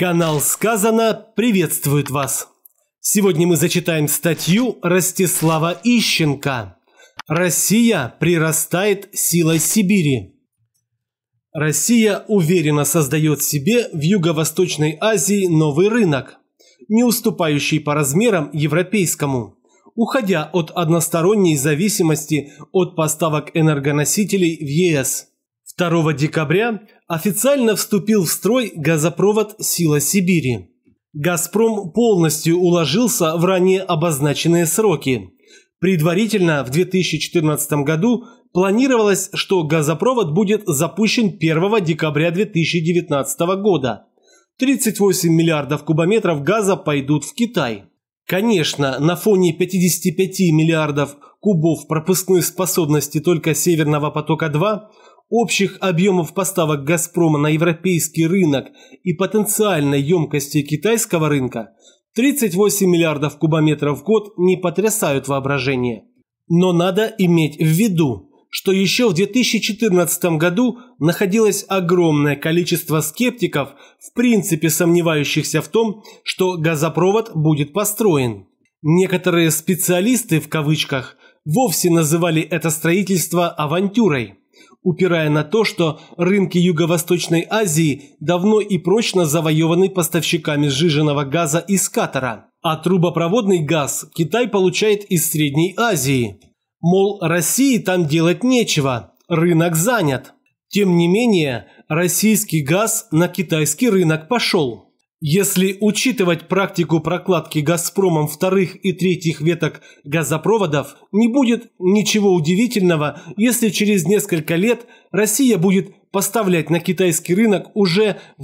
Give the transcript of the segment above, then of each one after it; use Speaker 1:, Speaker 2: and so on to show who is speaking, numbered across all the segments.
Speaker 1: Канал «Сказано» приветствует вас! Сегодня мы зачитаем статью Ростислава Ищенко «Россия прирастает силой Сибири». Россия уверенно создает себе в Юго-Восточной Азии новый рынок, не уступающий по размерам европейскому, уходя от односторонней зависимости от поставок энергоносителей в ЕС – 2 декабря официально вступил в строй газопровод «Сила Сибири». «Газпром» полностью уложился в ранее обозначенные сроки. Предварительно в 2014 году планировалось, что газопровод будет запущен 1 декабря 2019 года. 38 миллиардов кубометров газа пойдут в Китай. Конечно, на фоне 55 миллиардов кубов пропускной способности только «Северного потока-2» общих объемов поставок «Газпрома» на европейский рынок и потенциальной емкости китайского рынка 38 миллиардов кубометров в год не потрясают воображение. Но надо иметь в виду, что еще в 2014 году находилось огромное количество скептиков, в принципе сомневающихся в том, что газопровод будет построен. Некоторые специалисты в кавычках вовсе называли это строительство авантюрой упирая на то, что рынки Юго-Восточной Азии давно и прочно завоеваны поставщиками сжиженного газа из Катара, а трубопроводный газ Китай получает из Средней Азии. Мол, России там делать нечего, рынок занят. Тем не менее, российский газ на китайский рынок пошел. Если учитывать практику прокладки «Газпромом» вторых и третьих веток газопроводов, не будет ничего удивительного, если через несколько лет Россия будет поставлять на китайский рынок уже 80-100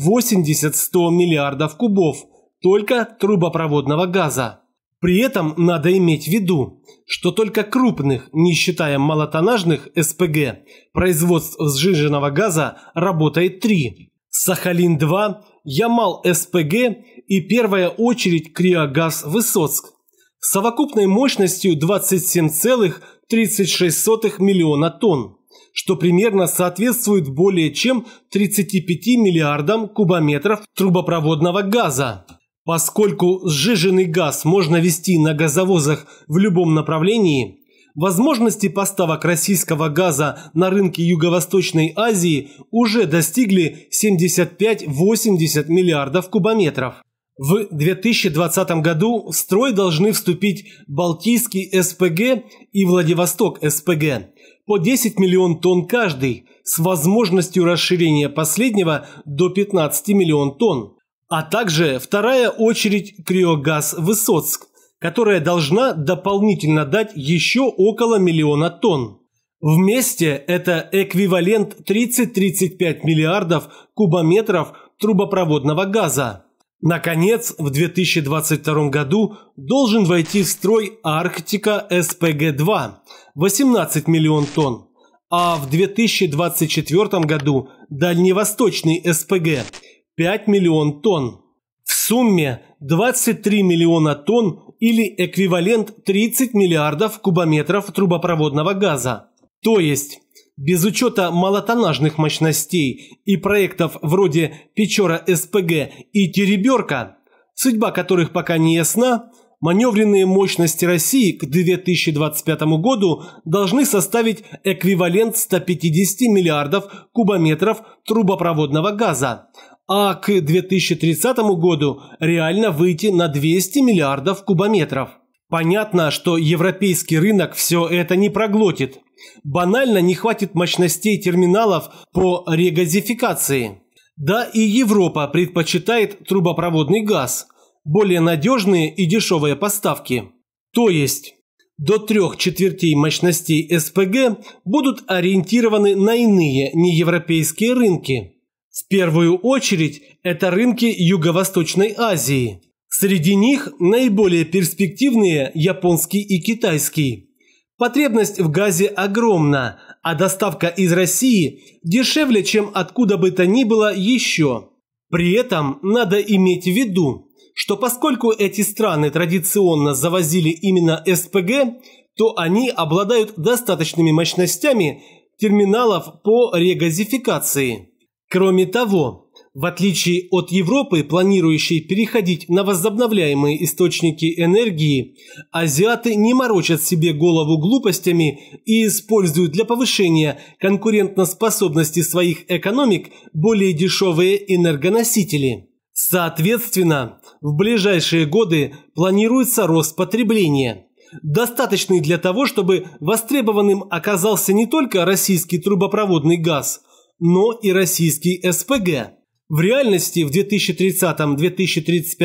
Speaker 1: миллиардов кубов только трубопроводного газа. При этом надо иметь в виду, что только крупных, не считая малотонажных СПГ, производств сжиженного газа работает три. Сахалин-2 Ямал СПГ и первая очередь Криогаз Высоцк с совокупной мощностью 27,36 миллиона тонн, что примерно соответствует более чем 35 миллиардам кубометров трубопроводного газа. Поскольку сжиженный газ можно вести на газовозах в любом направлении, возможности поставок российского газа на рынки Юго-Восточной Азии уже достигли 75-80 миллиардов кубометров. В 2020 году в строй должны вступить Балтийский СПГ и Владивосток СПГ по 10 миллион тонн каждый, с возможностью расширения последнего до 15 миллион тонн. А также вторая очередь «Криогаз Высоцк» которая должна дополнительно дать еще около миллиона тонн. Вместе это эквивалент 30-35 миллиардов кубометров трубопроводного газа. Наконец, в 2022 году должен войти в строй Арктика СПГ-2 – 18 миллион тонн, а в 2024 году Дальневосточный СПГ – 5 миллион тонн. В сумме 23 миллиона тонн или эквивалент 30 миллиардов кубометров трубопроводного газа. То есть, без учета малотоннажных мощностей и проектов вроде Печора СПГ и Тереберка, судьба которых пока не ясна, маневренные мощности России к 2025 году должны составить эквивалент 150 миллиардов кубометров трубопроводного газа, а к 2030 году реально выйти на 200 миллиардов кубометров. Понятно, что европейский рынок все это не проглотит. Банально не хватит мощностей терминалов по регазификации. Да и Европа предпочитает трубопроводный газ, более надежные и дешевые поставки. То есть до трех четвертей мощностей СПГ будут ориентированы на иные неевропейские рынки. В первую очередь это рынки Юго-Восточной Азии. Среди них наиболее перспективные японский и китайский. Потребность в газе огромна, а доставка из России дешевле, чем откуда бы то ни было еще. При этом надо иметь в виду, что поскольку эти страны традиционно завозили именно СПГ, то они обладают достаточными мощностями терминалов по регазификации. Кроме того, в отличие от Европы, планирующей переходить на возобновляемые источники энергии, азиаты не морочат себе голову глупостями и используют для повышения конкурентоспособности своих экономик более дешевые энергоносители. Соответственно, в ближайшие годы планируется рост потребления – достаточный для того, чтобы востребованным оказался не только российский трубопроводный газ, но и российский СПГ. В реальности в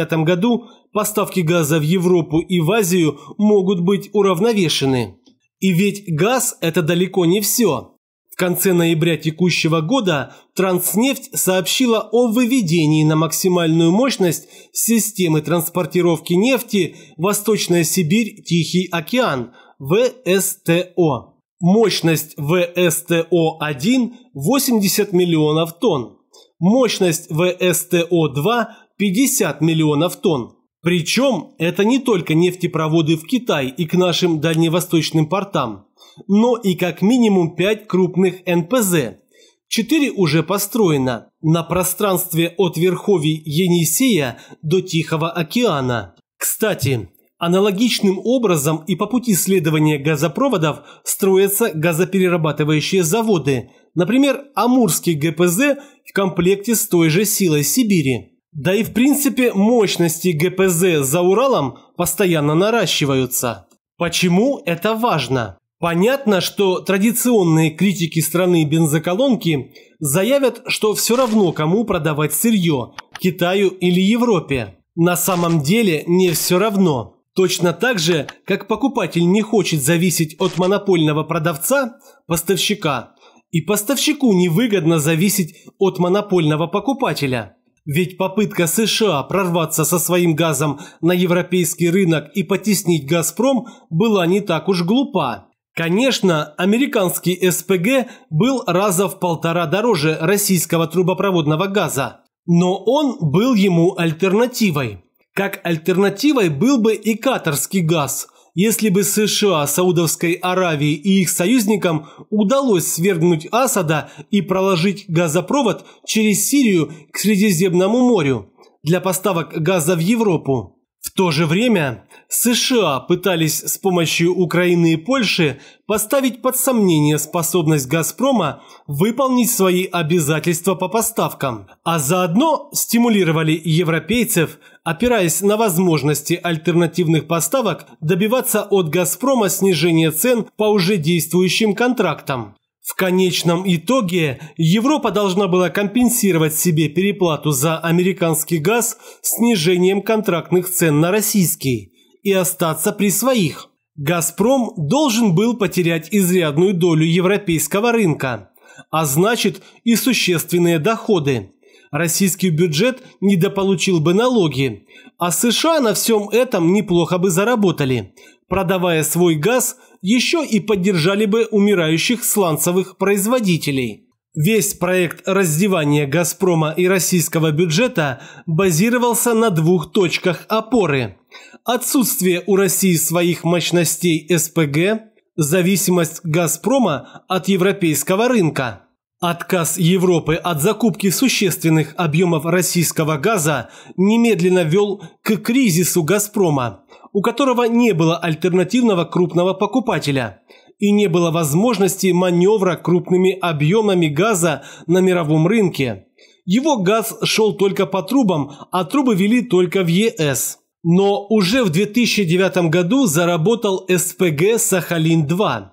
Speaker 1: 2030-2035 году поставки газа в Европу и в Азию могут быть уравновешены. И ведь газ – это далеко не все. В конце ноября текущего года Транснефть сообщила о выведении на максимальную мощность системы транспортировки нефти Восточная Сибирь-Тихий океан – ВСТО. Мощность ВСТО-1 – 80 миллионов тонн. Мощность ВСТО-2 – 50 миллионов тонн. Причем это не только нефтепроводы в Китай и к нашим дальневосточным портам, но и как минимум 5 крупных НПЗ. 4 уже построено на пространстве от верховий Енисея до Тихого океана. Кстати, Аналогичным образом и по пути исследования газопроводов строятся газоперерабатывающие заводы, например, Амурский ГПЗ в комплекте с той же силой Сибири. Да и в принципе мощности ГПЗ за Уралом постоянно наращиваются. Почему это важно? Понятно, что традиционные критики страны бензоколонки заявят, что все равно кому продавать сырье – Китаю или Европе. На самом деле не все равно. Точно так же, как покупатель не хочет зависеть от монопольного продавца, поставщика, и поставщику невыгодно зависеть от монопольного покупателя. Ведь попытка США прорваться со своим газом на европейский рынок и потеснить «Газпром» была не так уж глупа. Конечно, американский СПГ был раза в полтора дороже российского трубопроводного газа, но он был ему альтернативой. Как альтернативой был бы и катарский газ, если бы США, Саудовской Аравии и их союзникам удалось свергнуть Асада и проложить газопровод через Сирию к Средиземному морю для поставок газа в Европу. В то же время США пытались с помощью Украины и Польши поставить под сомнение способность «Газпрома» выполнить свои обязательства по поставкам, а заодно стимулировали европейцев, опираясь на возможности альтернативных поставок, добиваться от «Газпрома» снижения цен по уже действующим контрактам. В конечном итоге Европа должна была компенсировать себе переплату за американский газ снижением контрактных цен на российский и остаться при своих. «Газпром» должен был потерять изрядную долю европейского рынка, а значит и существенные доходы. Российский бюджет недополучил бы налоги, а США на всем этом неплохо бы заработали, продавая свой газ – еще и поддержали бы умирающих сланцевых производителей. Весь проект раздевания «Газпрома» и российского бюджета базировался на двух точках опоры. Отсутствие у России своих мощностей СПГ, зависимость «Газпрома» от европейского рынка. Отказ Европы от закупки существенных объемов российского газа немедленно вел к кризису «Газпрома», у которого не было альтернативного крупного покупателя и не было возможности маневра крупными объемами газа на мировом рынке. Его газ шел только по трубам, а трубы вели только в ЕС. Но уже в 2009 году заработал СПГ «Сахалин-2».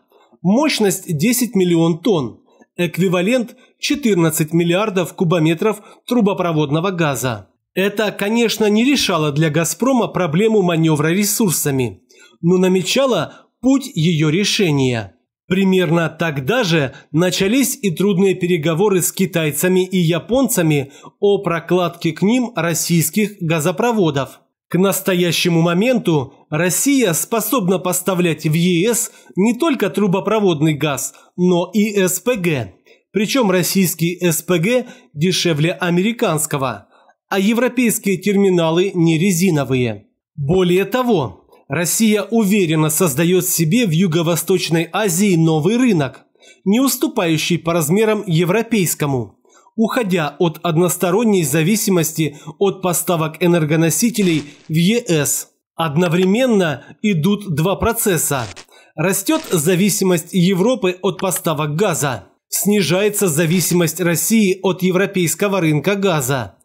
Speaker 1: Мощность 10 миллион тонн, эквивалент 14 миллиардов кубометров трубопроводного газа. Это, конечно, не решало для «Газпрома» проблему маневра ресурсами, но намечало путь ее решения. Примерно тогда же начались и трудные переговоры с китайцами и японцами о прокладке к ним российских газопроводов. К настоящему моменту Россия способна поставлять в ЕС не только трубопроводный газ, но и СПГ. Причем российский СПГ дешевле американского – а европейские терминалы не резиновые. Более того, Россия уверенно создает себе в Юго-Восточной Азии новый рынок, не уступающий по размерам европейскому, уходя от односторонней зависимости от поставок энергоносителей в ЕС. Одновременно идут два процесса. Растет зависимость Европы от поставок газа. Снижается зависимость России от европейского рынка газа.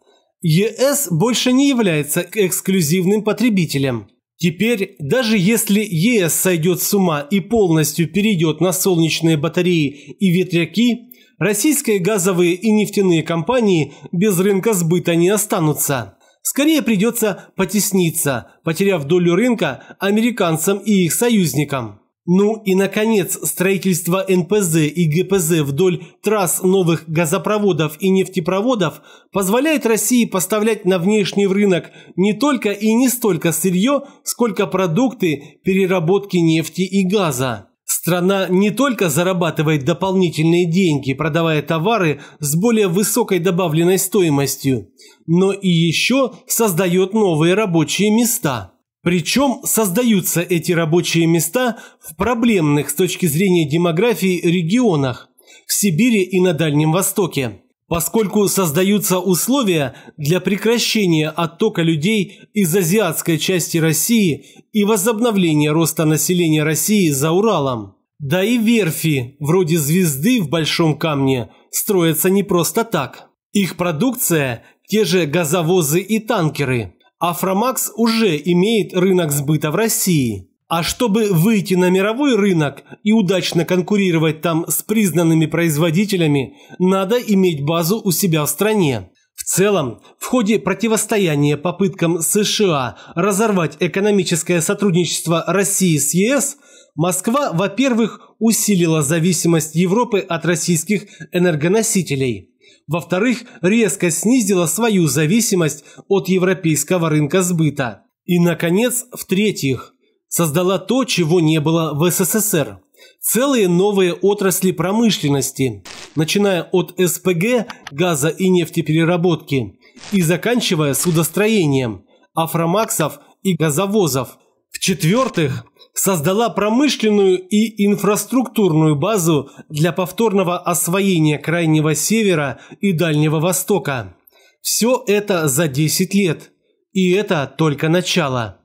Speaker 1: ЕС больше не является эксклюзивным потребителем. Теперь, даже если ЕС сойдет с ума и полностью перейдет на солнечные батареи и ветряки, российские газовые и нефтяные компании без рынка сбыта не останутся. Скорее придется потесниться, потеряв долю рынка американцам и их союзникам. Ну и, наконец, строительство НПЗ и ГПЗ вдоль трасс новых газопроводов и нефтепроводов позволяет России поставлять на внешний рынок не только и не столько сырье, сколько продукты переработки нефти и газа. Страна не только зарабатывает дополнительные деньги, продавая товары с более высокой добавленной стоимостью, но и еще создает новые рабочие места – причем создаются эти рабочие места в проблемных с точки зрения демографии регионах, в Сибири и на Дальнем Востоке, поскольку создаются условия для прекращения оттока людей из азиатской части России и возобновления роста населения России за Уралом. Да и верфи, вроде звезды в Большом Камне, строятся не просто так. Их продукция – те же газовозы и танкеры – Афромакс уже имеет рынок сбыта в России. А чтобы выйти на мировой рынок и удачно конкурировать там с признанными производителями, надо иметь базу у себя в стране. В целом, в ходе противостояния попыткам США разорвать экономическое сотрудничество России с ЕС, Москва, во-первых, усилила зависимость Европы от российских энергоносителей – во-вторых, резко снизила свою зависимость от европейского рынка сбыта. И, наконец, в-третьих, создала то, чего не было в СССР – целые новые отрасли промышленности, начиная от СПГ, газа и нефтепереработки, и заканчивая судостроением, афромаксов и газовозов. В-четвертых, создала промышленную и инфраструктурную базу для повторного освоения Крайнего Севера и Дальнего Востока. Все это за 10 лет. И это только начало.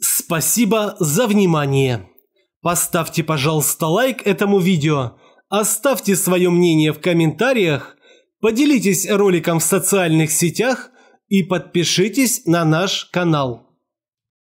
Speaker 1: Спасибо за внимание. Поставьте, пожалуйста, лайк этому видео, оставьте свое мнение в комментариях, поделитесь роликом в социальных сетях и подпишитесь на наш канал.